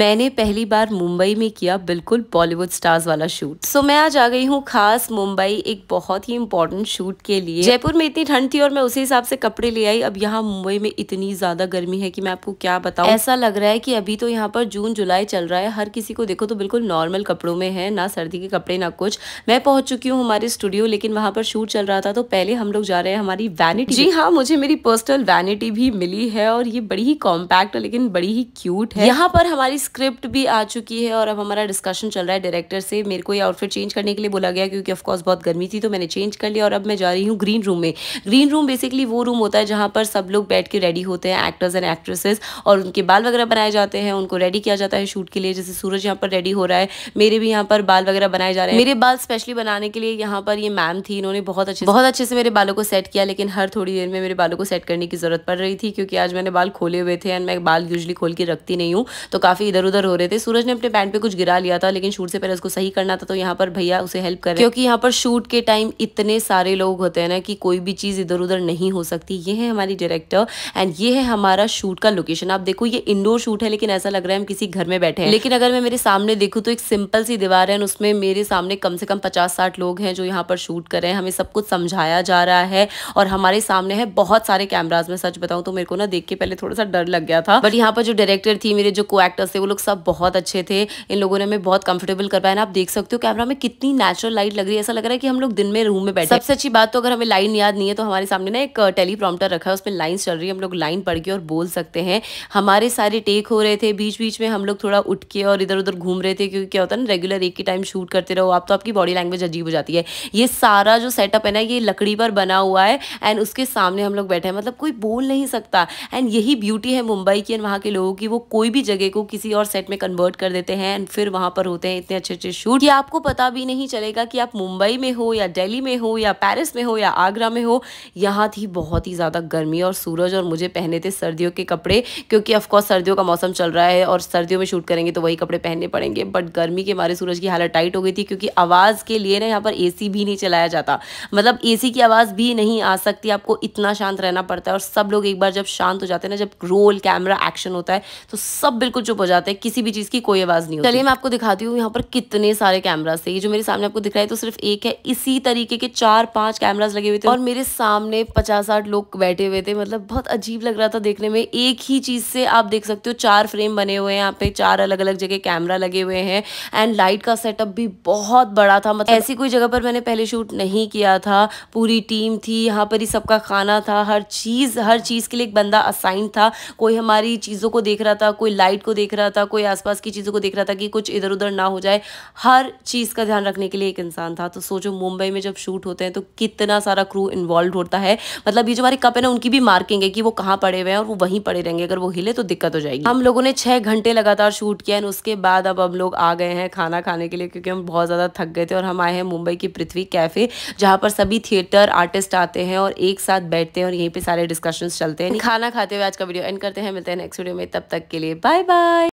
मैंने पहली बार मुंबई में किया बिल्कुल बॉलीवुड स्टार्स वाला शूट सो so, मैं आज आ गई हूँ खास मुंबई एक बहुत ही इंपॉर्टेंट शूट के लिए जयपुर में इतनी ठंड थी और मैं उसी हिसाब से कपड़े ले आई अब यहाँ मुंबई में इतनी ज्यादा गर्मी है कि मैं आपको क्या बताऊँ ऐसा लग रहा है की अभी तो यहाँ पर जून जुलाई चल रहा है हर किसी को देखो तो बिल्कुल नॉर्मल कपड़ों में है ना सर्दी के कपड़े ना कुछ मैं पहुंच चुकी हूँ हमारे स्टूडियो लेकिन वहाँ पर शूट चल रहा था तो पहले हम लोग जा रहे हैं हमारी वैनिटी जी हाँ मुझे मेरी पर्सनल वैनिटी भी मिली है और ये बड़ी ही कॉम्पैक्ट लेकिन बड़ी ही क्यूट है यहाँ पर हमारी स्क्रिप्ट भी आ चुकी है और अब हमारा डिस्कशन चल रहा है डायरेक्टर से मेरे को ये आउटफिट चेंज करने के लिए बोला गया क्योंकि ऑफकोर्स बहुत गर्मी थी तो मैंने चेंज कर लिया और अब मैं जा रही हूँ ग्रीन रूम में ग्रीन रूम बेसिकली वो रूम होता है जहाँ पर सब लोग बैठ के रेडी होते हैं एक्टर्स एंड एक्ट्रेसेस और उनके बाल वगैरह बनाए जाते हैं उनको रेडी किया जाता है शूट के लिए जैसे सूरज यहाँ पर रेडी हो रहा है मेरे भी यहाँ पर बाल वगैरह बनाए जा रहे हैं मेरे बाल स्पेशली बनाने के लिए यहाँ पर ये मैम थी इन्होंने बहुत अच्छे बहुत अच्छे से मेरे बालों को सेट किया लेकिन हर थोड़ी देर में मेरे बालों को सेट करने की ज़रूरत पड़ रही थी क्योंकि आज मैंने बाल खोले हुए थे एंड मैं बाल यूजली खोल के रखती नहीं हूँ तो काफ़ी इधर उधर हो रहे थे सूरज ने अपने पैंट पे कुछ गिरा लिया था लेकिन शूट से पहले उसको सही करना था तो यहाँ पर भैया उसे हेल्प कर क्योंकि यहाँ पर शूट के टाइम इतने सारे लोग होते हैं ना कि कोई भी चीज़ इधर उधर नहीं हो सकती ये है हमारी डायरेक्टर एंड ये है हमारा शूट का लोकेशन आप देखो ये इंडोर शूट है लेकिन ऐसा लग रहा है हम किसी घर में बैठे हैं लेकिन अगर मैं मेरे सामने देखूँ तो एक सिंपल सी दीवार है उसमें मेरे सामने कम से कम पचास साठ लोग हैं जो यहाँ पर शूट कर रहे हैं हमें सब कुछ समझाया जा रहा है और हमारे सामने है बहुत सारे कैमराज में सच बताऊँ तो मेरे को ना देख के पहले थोड़ा सा डर लग गया था बट यहाँ पर जो डायरेक्टर थी मेरे जो को एक्टर्स थे वो लोग सब बहुत अच्छे थे इन लोगों ने हमें बहुत कंफर्टेबल कर पाया ना आप देख सकते हो कैमरा में कितनी नेचुरल लाइट लग रही है ऐसा लग रहा है कि हम लोग दिन में रूम में बैठे सबसे अच्छी बात तो अगर हमें लाइन याद नहीं है तो हमारे सामने ना एक टेली रखा है उसमें लाइन चल रही है हम लोग लाइन पढ़ के और बोल सकते हैं हमारे सारे टेक हो रहे थे बीच बीच में हम लोग थोड़ा उठ के और इधर उधर घूम रहे थे क्योंकि क्या होता है ना रेगुलर एक ही टाइम शूट करते रहो आप तो आपकी बॉडी लैंग्वेज अजीब हो जाती है ये सारा जो सेटअप है ना ये लकड़ी पर बना हुआ है एंड उसके सामने हम लोग बैठे हैं मतलब कोई बोल नहीं सकता एंड यही ब्यूटी है मुंबई की एंड वहाँ के लोगों की वो कोई भी जगह को किसी किसी और सेट में कन्वर्ट कर देते हैं एंड फिर वहाँ पर होते हैं इतने अच्छे अच्छे शूट ये आपको पता भी नहीं चलेगा कि आप मुंबई में हो या दिल्ली में हो या पेरिस में हो या आगरा में हो यहाँ थी बहुत ही ज़्यादा गर्मी और सूरज और मुझे पहने थे सर्दियों के कपड़े क्योंकि ऑफकोर्स सर्दियों का मौसम चल रहा है और सर्दियों में शूट करेंगे तो वही कपड़े पहनने पड़ेंगे बट गर्मी के मारे सूरज की हालत टाइट हो गई थी क्योंकि आवाज़ के लिए ना यहाँ पर एसी भी नहीं चलाया जाता मतलब ए की आवाज़ भी नहीं आ सकती आपको इतना शांत रहना पड़ता है और सब लोग एक बार जब शांत हो जाते हैं ना जब रोल कैमरा एक्शन होता है तो सब बिल्कुल चुप हो जाते जाते हैं किसी भी चीज़ की कोई आवाज़ नहीं होती चलिए मैं आपको दिखाती हूँ यहाँ पर कितने सारे कैमरा थे ये जो मेरे सामने आपको दिख रहा है तो सिर्फ एक है इसी तरीके के चार पांच कैमराज लगे हुए थे और मेरे सामने पचास साठ लोग बैठे हुए थे मतलब बहुत अजीब लग रहा था देखने में एक ही चीज़ से आप देख सकते हो चार फ्रेम बने हुए हैं यहाँ पे चार अलग अलग जगह कैमरा लगे हुए हैं एंड लाइट का सेटअप भी बहुत बड़ा था मतलब ऐसी कोई जगह पर मैंने पहले शूट नहीं किया था पूरी टीम थी यहाँ पर ही सबका खाना था हर चीज़ हर चीज़ के लिए एक बंदा असाइन था कोई हमारी चीज़ों को देख रहा था कोई लाइट को देख रहा रहा था कोई आसपास की चीज़ों को देख रहा था कि कुछ इधर उधर ना हो जाए हर चीज़ का ध्यान रखने के लिए एक इंसान था तो सोचो मुंबई में जब शूट होते हैं तो कितना सारा क्रू इन्वॉल्व होता है मतलब ये जो हमारे कप है ना उनकी भी मार्किंग है कि वो कहाँ पड़े हुए हैं और वो वहीं पड़े रहेंगे अगर वो हिले तो दिक्कत हो जाएगी हम लोगों ने छः घंटे लगातार शूट किया उसके बाद अब हम लोग आ गए हैं खाना खाने के लिए क्योंकि हम बहुत ज़्यादा थक गए थे और हम आए हैं मुंबई की पृथ्वी कैफ़े जहाँ पर सभी थिएटर आर्टिस्ट आते हैं और एक साथ बैठते हैं और यहीं पर सारे डिस्कशंस चलते हैं खाना खाते हुए आज का वीडियो एंड करते हैं मिलते हैं नेक्स्ट वीडियो में तब तक के लिए बाय बाय